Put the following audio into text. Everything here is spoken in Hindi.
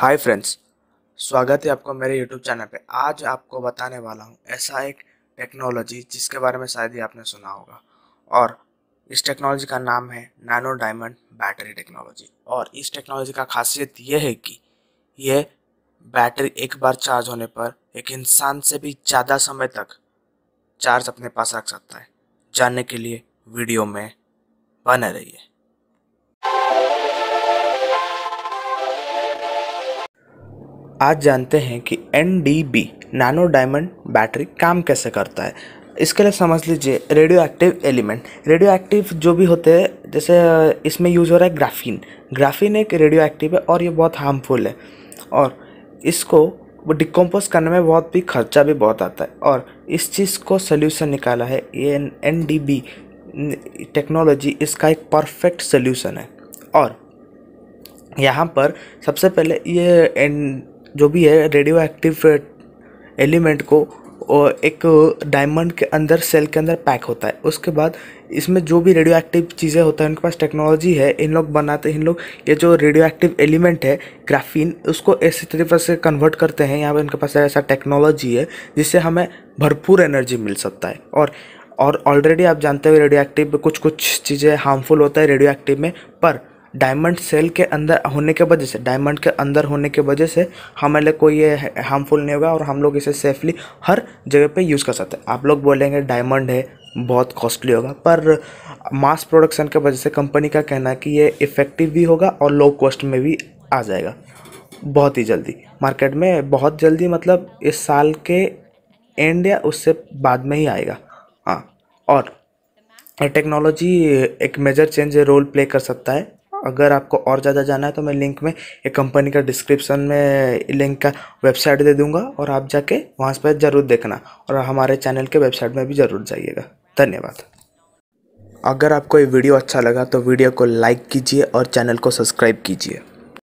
हाय फ्रेंड्स स्वागत है आपको मेरे यूट्यूब चैनल पे आज आपको बताने वाला हूँ ऐसा एक टेक्नोलॉजी जिसके बारे में शायद ही आपने सुना होगा और इस टेक्नोलॉजी का नाम है नैनो डायमंड बैटरी टेक्नोलॉजी और इस टेक्नोलॉजी का खासियत यह है कि यह बैटरी एक बार चार्ज होने पर एक इंसान से भी ज़्यादा समय तक चार्ज अपने पास रख सकता है जानने के लिए वीडियो में बने रहिए आज जानते हैं कि एन नैनो डायमंड बैटरी काम कैसे करता है इसके लिए समझ लीजिए radioactive element radioactive जो भी होते हैं जैसे इसमें यूज़ हो रहा है ग्राफीन ग्राफीन एक रेडियो एक्टिव है और ये बहुत हार्मफुल है और इसको वो डिकम्पोज करने में बहुत भी खर्चा भी बहुत आता है और इस चीज़ को सोल्यूशन निकाला है ये एन टेक्नोलॉजी इसका एक परफेक्ट सोल्यूशन है और यहाँ पर सबसे पहले ये एन जो भी है रेडियो एक्टिव एलिमेंट को एक डायमंड uh, के अंदर सेल के अंदर पैक होता है उसके बाद इसमें जो भी रेडियो एक्टिव चीज़ें होता है उनके पास टेक्नोलॉजी है इन लोग बनाते हैं इन लोग ये जो रेडियो एक्टिव एलिमेंट है ग्राफीन उसको ऐसे तरीके से कन्वर्ट करते हैं यहाँ पर इनके पास ऐसा टेक्नोलॉजी है जिससे हमें भरपूर एनर्जी मिल सकता है और और ऑलरेडी आप जानते हो रेडियो एक्टिव कुछ कुछ चीज़ें हार्मफुल होता है रेडियो एक्टिव में पर डायमंड सेल के अंदर होने के वजह से डायमंड के अंदर होने के वजह से हमारे लिए कोई ये हार्मफुल नहीं होगा और हम लोग इसे सेफली हर जगह पे यूज़ कर सकते हैं आप लोग बोलेंगे डायमंड है बहुत कॉस्टली होगा पर मास प्रोडक्शन के वजह से कंपनी का कहना है कि ये इफ़ेक्टिव भी होगा और लो कॉस्ट में भी आ जाएगा बहुत ही जल्दी मार्केट में बहुत जल्दी मतलब इस साल के एंड या उससे बाद में ही आएगा हाँ और टेक्नोलॉजी एक मेजर चेंज रोल प्ले कर सकता है अगर आपको और ज़्यादा जाना है तो मैं लिंक में एक कंपनी का डिस्क्रिप्शन में लिंक का वेबसाइट दे दूँगा और आप जाके वहाँ पर ज़रूर देखना और हमारे चैनल के वेबसाइट में भी ज़रूर जाइएगा धन्यवाद अगर आपको ये वीडियो अच्छा लगा तो वीडियो को लाइक कीजिए और चैनल को सब्सक्राइब कीजिए